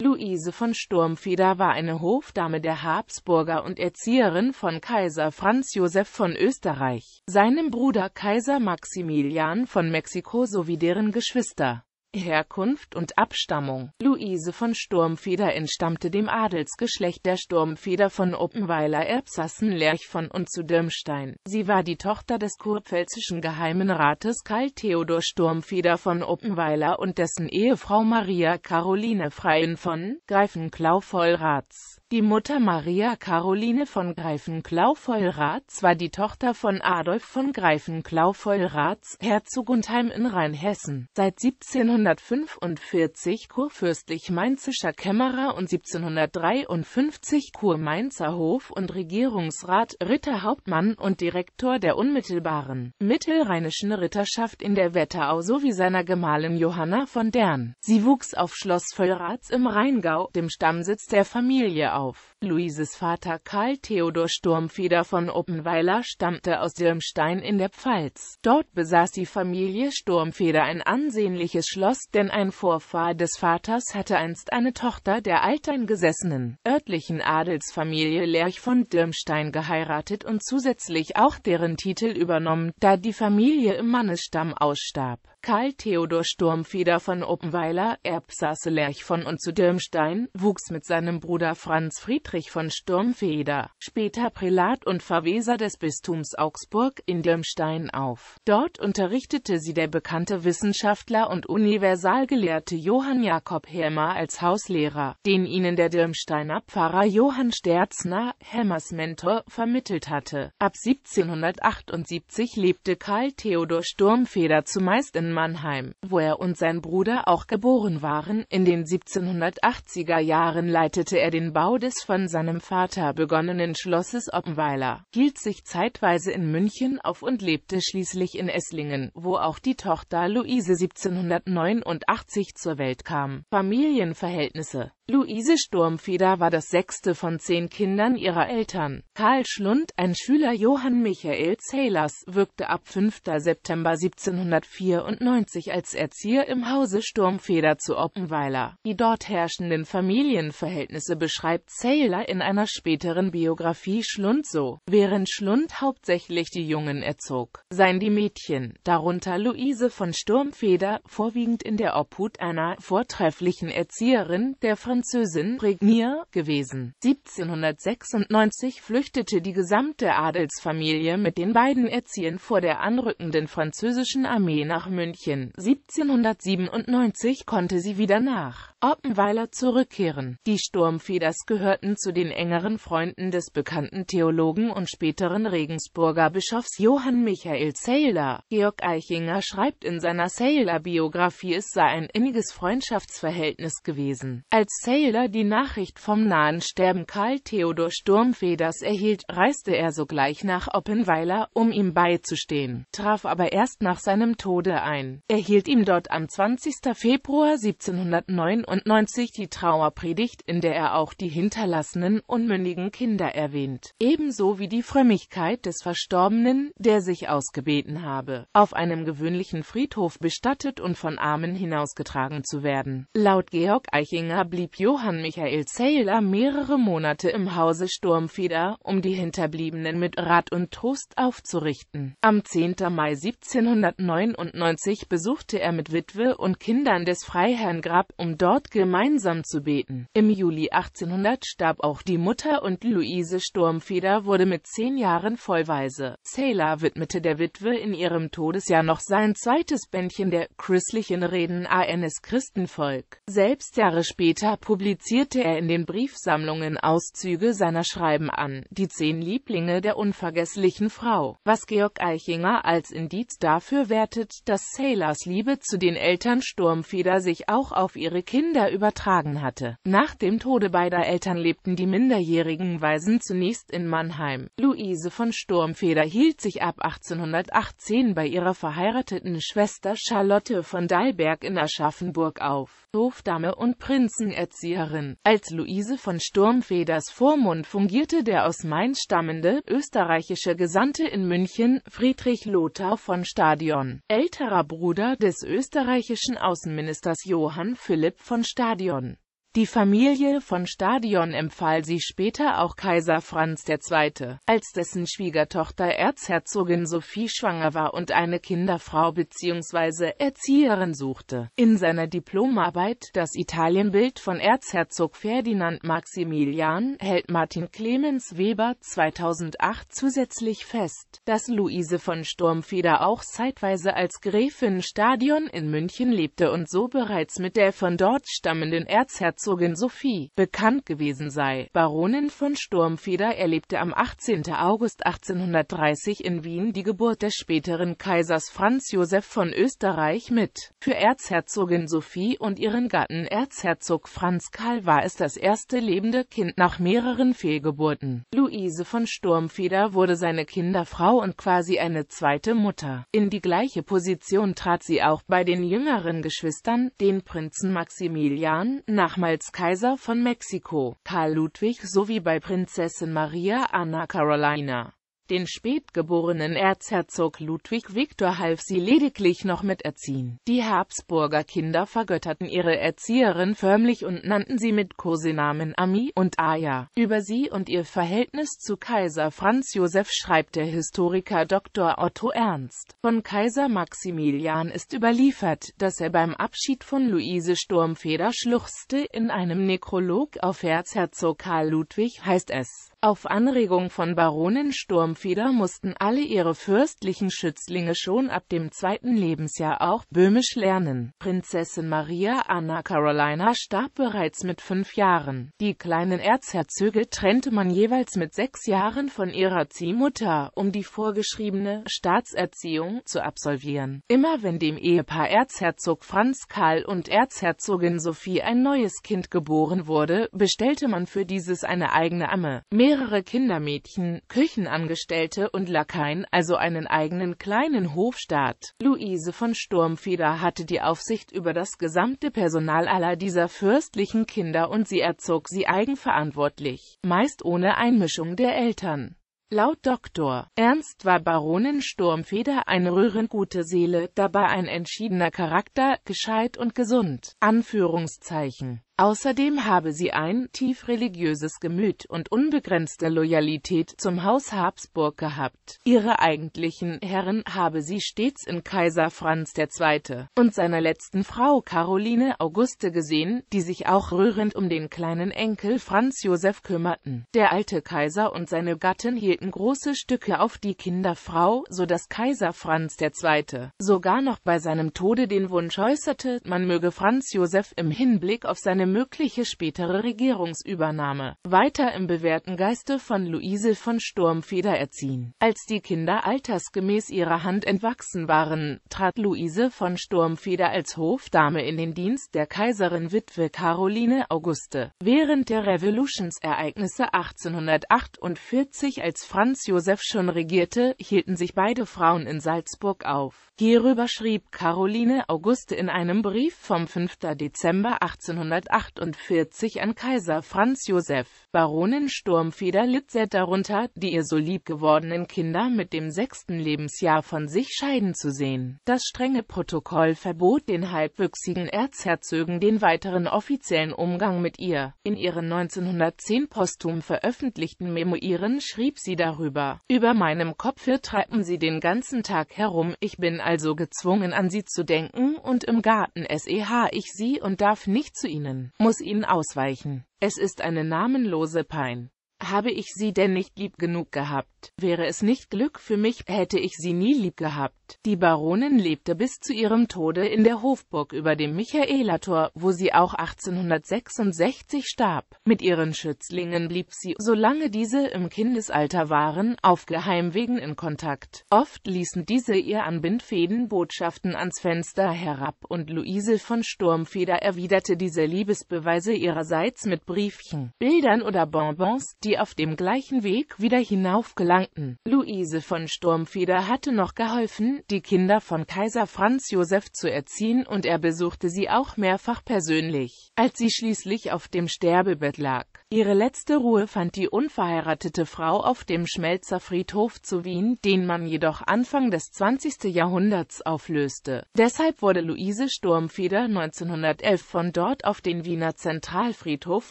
Luise von Sturmfeder war eine Hofdame der Habsburger und Erzieherin von Kaiser Franz Josef von Österreich, seinem Bruder Kaiser Maximilian von Mexiko sowie deren Geschwister Herkunft und Abstammung Luise von Sturmfeder entstammte dem Adelsgeschlecht der Sturmfeder von Oppenweiler Erbsassen-Lerch von und zu Dirmstein. Sie war die Tochter des kurpfälzischen Geheimen Rates Karl Theodor Sturmfeder von Oppenweiler und dessen Ehefrau Maria Caroline Freien von Greifenklau raths die Mutter Maria Caroline von Greifenklau Vollraths war die Tochter von Adolf von Greifenklau Vollraths, raths Herzog und Heim in Rheinhessen, seit 1745 kurfürstlich-mainzischer Kämmerer und 1753 kurmainzer Hof- und Regierungsrat, Ritterhauptmann und Direktor der unmittelbaren mittelrheinischen Ritterschaft in der Wetterau sowie seiner Gemahlin Johanna von Dern. Sie wuchs auf Schloss Vollraths im Rheingau, dem Stammsitz der Familie auf. Luises Vater Karl Theodor Sturmfeder von Oppenweiler stammte aus Dirmstein in der Pfalz. Dort besaß die Familie Sturmfeder ein ansehnliches Schloss, denn ein Vorfahr des Vaters hatte einst eine Tochter der alteingesessenen örtlichen Adelsfamilie Lerch von Dirmstein geheiratet und zusätzlich auch deren Titel übernommen, da die Familie im Mannesstamm ausstarb. Karl Theodor Sturmfeder von Oppenweiler, Erbsasselerch von und zu Dirmstein, wuchs mit seinem Bruder Franz Friedrich von Sturmfeder, später Prälat und Verweser des Bistums Augsburg, in Dirmstein auf. Dort unterrichtete sie der bekannte Wissenschaftler und Universalgelehrte Johann Jakob Hermer als Hauslehrer, den ihnen der Dirmsteiner Pfarrer Johann Sterzner, Hermers Mentor, vermittelt hatte. Ab 1778 lebte Karl Theodor Sturmfeder zumeist in Mannheim, wo er und sein Bruder auch geboren waren. In den 1780er Jahren leitete er den Bau des von seinem Vater begonnenen Schlosses Oppenweiler, hielt sich zeitweise in München auf und lebte schließlich in Esslingen, wo auch die Tochter Luise 1789 zur Welt kam. Familienverhältnisse Luise Sturmfeder war das sechste von zehn Kindern ihrer Eltern. Karl Schlund, ein Schüler Johann Michael Zählers, wirkte ab 5. September 1794 als Erzieher im Hause Sturmfeder zu Oppenweiler. Die dort herrschenden Familienverhältnisse beschreibt Zähler in einer späteren Biografie Schlund so, während Schlund hauptsächlich die Jungen erzog, seien die Mädchen, darunter Luise von Sturmfeder, vorwiegend in der Obhut einer vortrefflichen Erzieherin, der von Französin Regnier gewesen. 1796 flüchtete die gesamte Adelsfamilie mit den beiden Erziehern vor der anrückenden französischen Armee nach München. 1797 konnte sie wieder nach Oppenweiler zurückkehren. Die Sturmfeders gehörten zu den engeren Freunden des bekannten Theologen und späteren Regensburger Bischofs Johann Michael Saylor. Georg Eichinger schreibt in seiner Saylor-Biografie, es sei ein inniges Freundschaftsverhältnis gewesen. Als Taylor die Nachricht vom nahen Sterben Karl Theodor Sturmfeders erhielt, reiste er sogleich nach Oppenweiler, um ihm beizustehen, traf aber erst nach seinem Tode ein. Er hielt ihm dort am 20. Februar 1799 die Trauerpredigt, in der er auch die hinterlassenen unmündigen Kinder erwähnt, ebenso wie die Frömmigkeit des Verstorbenen, der sich ausgebeten habe, auf einem gewöhnlichen Friedhof bestattet und von Armen hinausgetragen zu werden. Laut Georg Eichinger blieb blieb Johann Michael Zähler mehrere Monate im Hause Sturmfeder, um die Hinterbliebenen mit Rat und Trost aufzurichten. Am 10. Mai 1799 besuchte er mit Witwe und Kindern des Freiherrn Grab, um dort gemeinsam zu beten. Im Juli 1800 starb auch die Mutter und Luise Sturmfeder wurde mit zehn Jahren vollweise. Zähler widmete der Witwe in ihrem Todesjahr noch sein zweites Bändchen der christlichen Reden eines Christenvolk. Selbst Jahre später publizierte er in den Briefsammlungen Auszüge seiner Schreiben an die zehn Lieblinge der unvergesslichen Frau, was Georg Eichinger als Indiz dafür wertet, dass Sailors Liebe zu den Eltern Sturmfeder sich auch auf ihre Kinder übertragen hatte. Nach dem Tode beider Eltern lebten die minderjährigen Waisen zunächst in Mannheim. Luise von Sturmfeder hielt sich ab 1818 bei ihrer verheirateten Schwester Charlotte von Dalberg in Aschaffenburg auf. Hofdame und Prinzen Gutsbezirkserzieherin. Als Luise von Sturmfeders Vormund fungierte der aus Mainz stammende, österreichische Gesandte in München, Friedrich Lothar von Stadion, älterer Bruder des österreichischen Außenministers Johann Philipp von Stadion die Familie von Stadion empfahl sie später auch Kaiser Franz II., als dessen Schwiegertochter Erzherzogin Sophie schwanger war und eine Kinderfrau bzw. Erzieherin suchte. In seiner Diplomarbeit Das Italienbild von Erzherzog Ferdinand Maximilian hält Martin Clemens Weber 2008 zusätzlich fest, dass Luise von Sturmfeder auch zeitweise als Gräfin Stadion in München lebte und so bereits mit der von dort stammenden Erzherzogin Herzogin Sophie, bekannt gewesen sei. Baronin von Sturmfeder erlebte am 18. August 1830 in Wien die Geburt des späteren Kaisers Franz Josef von Österreich mit. Für Erzherzogin Sophie und ihren Gatten Erzherzog Franz Karl war es das erste lebende Kind nach mehreren Fehlgeburten. Luise von Sturmfeder wurde seine Kinderfrau und quasi eine zweite Mutter. In die gleiche Position trat sie auch bei den jüngeren Geschwistern, den Prinzen Maximilian, nach als Kaiser von Mexiko, Karl Ludwig sowie bei Prinzessin Maria Anna Carolina. Den spätgeborenen Erzherzog Ludwig Viktor half sie lediglich noch mit erziehen. Die Habsburger Kinder vergötterten ihre Erzieherin förmlich und nannten sie mit Kosenamen Ami und Aya. Über sie und ihr Verhältnis zu Kaiser Franz Josef schreibt der Historiker Dr. Otto Ernst. Von Kaiser Maximilian ist überliefert, dass er beim Abschied von Luise Sturmfeder schluchzte, in einem Nekrolog auf Erzherzog Karl Ludwig heißt es, auf Anregung von Baronin Sturmfeder mussten alle ihre fürstlichen Schützlinge schon ab dem zweiten Lebensjahr auch Böhmisch lernen. Prinzessin Maria Anna Carolina starb bereits mit fünf Jahren. Die kleinen Erzherzöge trennte man jeweils mit sechs Jahren von ihrer Ziehmutter, um die vorgeschriebene Staatserziehung zu absolvieren. Immer wenn dem Ehepaar Erzherzog Franz Karl und Erzherzogin Sophie ein neues Kind geboren wurde, bestellte man für dieses eine eigene Amme. Mehr mehrere Kindermädchen, Küchenangestellte und Lakaien, also einen eigenen kleinen Hofstaat. Luise von Sturmfeder hatte die Aufsicht über das gesamte Personal aller dieser fürstlichen Kinder und sie erzog sie eigenverantwortlich, meist ohne Einmischung der Eltern. Laut Dr. Ernst war Baronin Sturmfeder eine rührend gute Seele, dabei ein entschiedener Charakter, gescheit und gesund. Anführungszeichen. Außerdem habe sie ein tief religiöses Gemüt und unbegrenzte Loyalität zum Haus Habsburg gehabt. Ihre eigentlichen Herren habe sie stets in Kaiser Franz II. und seiner letzten Frau Caroline Auguste gesehen, die sich auch rührend um den kleinen Enkel Franz Josef kümmerten. Der alte Kaiser und seine Gattin hielten große Stücke auf die Kinderfrau, so dass Kaiser Franz II. sogar noch bei seinem Tode den Wunsch äußerte, man möge Franz Josef im Hinblick auf seine mögliche spätere Regierungsübernahme, weiter im bewährten Geiste von Luise von Sturmfeder erziehen. Als die Kinder altersgemäß ihrer Hand entwachsen waren, trat Luise von Sturmfeder als Hofdame in den Dienst der Kaiserin Witwe Caroline Auguste. Während der Revolutionsereignisse 1848, als Franz Josef schon regierte, hielten sich beide Frauen in Salzburg auf. Hierüber schrieb Caroline Auguste in einem Brief vom 5. Dezember 1848 1848 an Kaiser Franz Joseph Baronin Sturmfeder litt sehr darunter, die ihr so lieb gewordenen Kinder mit dem sechsten Lebensjahr von sich scheiden zu sehen. Das strenge Protokoll verbot den halbwüchsigen Erzherzögen den weiteren offiziellen Umgang mit ihr. In ihren 1910 posthum veröffentlichten Memoiren schrieb sie darüber, über meinem Kopf treiben sie den ganzen Tag herum, ich bin also gezwungen an sie zu denken und im Garten sehe ich sie und darf nicht zu ihnen, muss ihnen ausweichen. Es ist eine namenlose Pein habe ich sie denn nicht lieb genug gehabt? Wäre es nicht Glück für mich, hätte ich sie nie lieb gehabt. Die Baronin lebte bis zu ihrem Tode in der Hofburg über dem Michaelator, wo sie auch 1866 starb. Mit ihren Schützlingen blieb sie, solange diese im Kindesalter waren, auf Geheimwegen in Kontakt. Oft ließen diese ihr an Bindfäden Botschaften ans Fenster herab und Luise von Sturmfeder erwiderte diese Liebesbeweise ihrerseits mit Briefchen, Bildern oder Bonbons, die auf dem gleichen Weg wieder hinauf gelangten. Luise von Sturmfeder hatte noch geholfen, die Kinder von Kaiser Franz Josef zu erziehen und er besuchte sie auch mehrfach persönlich, als sie schließlich auf dem Sterbebett lag. Ihre letzte Ruhe fand die unverheiratete Frau auf dem Schmelzer Friedhof zu Wien, den man jedoch Anfang des 20. Jahrhunderts auflöste. Deshalb wurde Luise Sturmfeder 1911 von dort auf den Wiener Zentralfriedhof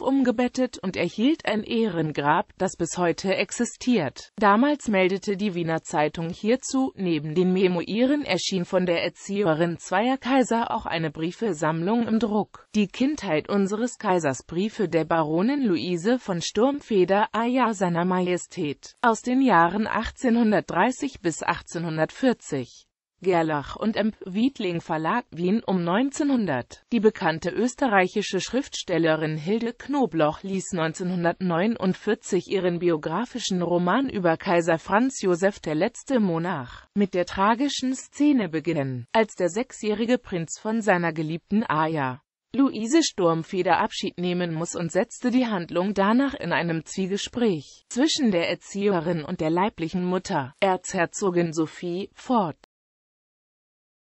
umgebettet und erhielt ein Ehrengrab, das bis heute existiert. Damals meldete die Wiener Zeitung hierzu, neben den Memoiren erschien von der Erzieherin zweier Kaiser auch eine Briefesammlung im Druck. Die Kindheit unseres Kaisers Briefe der Baronin Luise Luise von Sturmfeder Aya seiner Majestät aus den Jahren 1830 bis 1840. Gerlach und M. Wiedling Verlag Wien um 1900. Die bekannte österreichische Schriftstellerin Hilde Knobloch ließ 1949 ihren biografischen Roman über Kaiser Franz Josef der letzte Monarch mit der tragischen Szene beginnen, als der sechsjährige Prinz von seiner geliebten Aja Luise Sturmfeder Abschied nehmen muss und setzte die Handlung danach in einem Zwiegespräch zwischen der Erzieherin und der leiblichen Mutter, Erzherzogin Sophie, fort